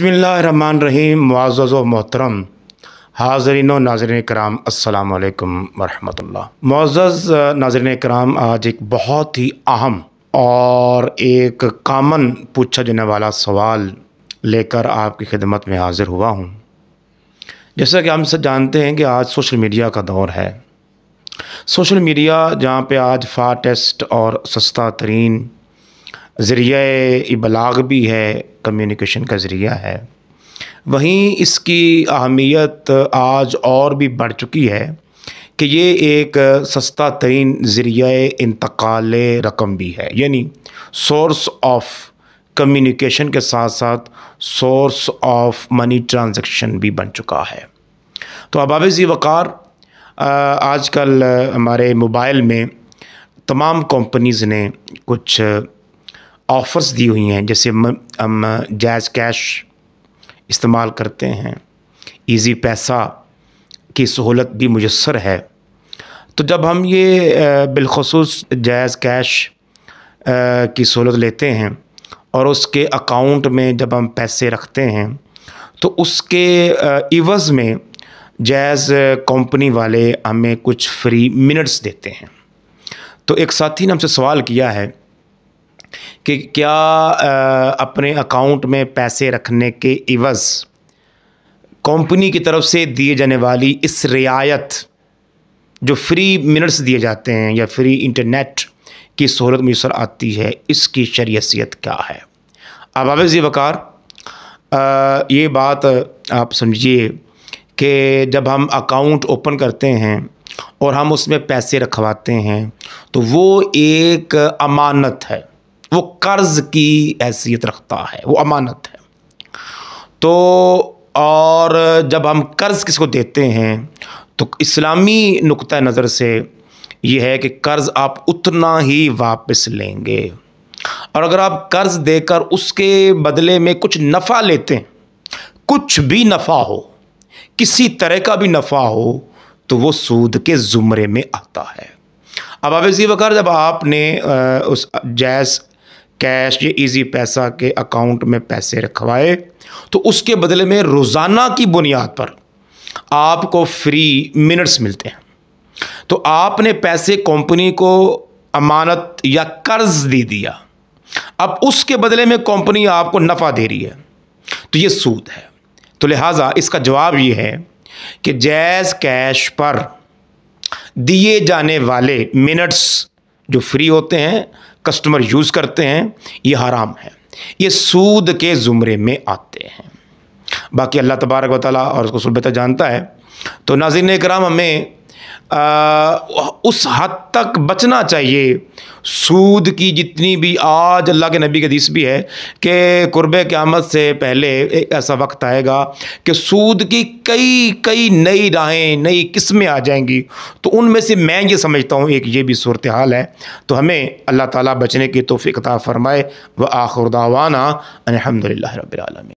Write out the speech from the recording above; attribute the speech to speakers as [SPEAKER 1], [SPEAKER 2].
[SPEAKER 1] बसमान रहीम मुआज़ो मोहतरम हाजरीन नाजरन कराम असलकम वरहमल मुआज़ नाजरन कराम आज एक बहुत ही अहम और एक कामन पूछा जाने वाला सवाल लेकर आपकी खिदमत में हाज़िर हुआ हूँ जैसा कि हम सब जानते हैं कि आज सोशल मीडिया का दौर है सोशल मीडिया जहाँ पर आज फाटेस्ट और सस्ता तरीन ज़रिया इबलाग भी है कम्युनिकेशन का ज़रिया है वहीं इसकी अहमियत आज और भी बढ़ चुकी है कि ये एक सस्ता तरीन ज़रिया इंतकाल रकम भी है यानी सोर्स ऑफ कम्युनिकेशन के साथ साथ सोर्स ऑफ मनी ट्रांजैक्शन भी बन चुका है तो अबाब जी वक़ार आजकल हमारे मोबाइल में तमाम कंपनीज़ ने कुछ ऑफ़र्स दी हुई हैं जैसे हम जैज़ कैश इस्तेमाल करते हैं इजी पैसा की सहूलत भी मुयसर है तो जब हम ये बिलखसूस जायज़ कैश की सहूलत लेते हैं और उसके अकाउंट में जब हम पैसे रखते हैं तो उसके इवज़ में जैज़ कंपनी वाले हमें कुछ फ्री मिनट्स देते हैं तो एक साथी ने हमसे सवाल किया है कि क्या अपने अकाउंट में पैसे रखने के इवज़ कंपनी की तरफ से दिए जाने वाली इस रियायत जो फ्री मिनट्स दिए जाते हैं या फ्री इंटरनेट की सहूलत मैसर आती है इसकी शरीयत क्या है अब आबिज़ वक़ार ये बात आप समझिए कि जब हम अकाउंट ओपन करते हैं और हम उसमें पैसे रखवाते हैं तो वो एक अमानत है वो कर्ज की हैसियत रखता है वो अमानत है तो और जब हम कर्ज़ किसको देते हैं तो इस्लामी नुक़ नज़र से ये है कि कर्ज़ आप उतना ही वापस लेंगे और अगर आप कर्ज़ देकर उसके बदले में कुछ नफ़ा लेते हैं कुछ भी नफ़ा हो किसी तरह का भी नफ़ा हो तो वो सूद के ज़ुमरे में आता है अब इसी वक़र जब आपने उस जैस कैश या इजी पैसा के अकाउंट में पैसे रखवाए तो उसके बदले में रोज़ाना की बुनियाद पर आपको फ्री मिनट्स मिलते हैं तो आपने पैसे कंपनी को अमानत या कर्ज दे दिया अब उसके बदले में कंपनी आपको नफ़ा दे रही है तो ये सूद है तो लिहाजा इसका जवाब ये है कि जैज़ कैश पर दिए जाने वाले मिनट्स जो फ्री होते हैं कस्टमर यूज़ करते हैं ये हराम है ये सूद के ज़ुमरे में आते हैं बाकी अल्लाह तबारक वाली और उसको तक जानता है तो नाजिन कराम हमें आ, उस हद तक बचना चाहिए सूद की जितनी भी आज अल्लाह के नबी के दिस भी है कि कुर्ब क़्यामत से पहले एक ऐसा वक्त आएगा कि सूद की कई कई नई राहें नई किस्में आ जाएंगी तो उनमें से मैं ये समझता हूँ एक ये भी सूरत हाल है तो हमें अल्लाह ताला बचने की तोफ़ी कता फ़रमाए व आखुरदावाना अलहमदिल्ला रबालमी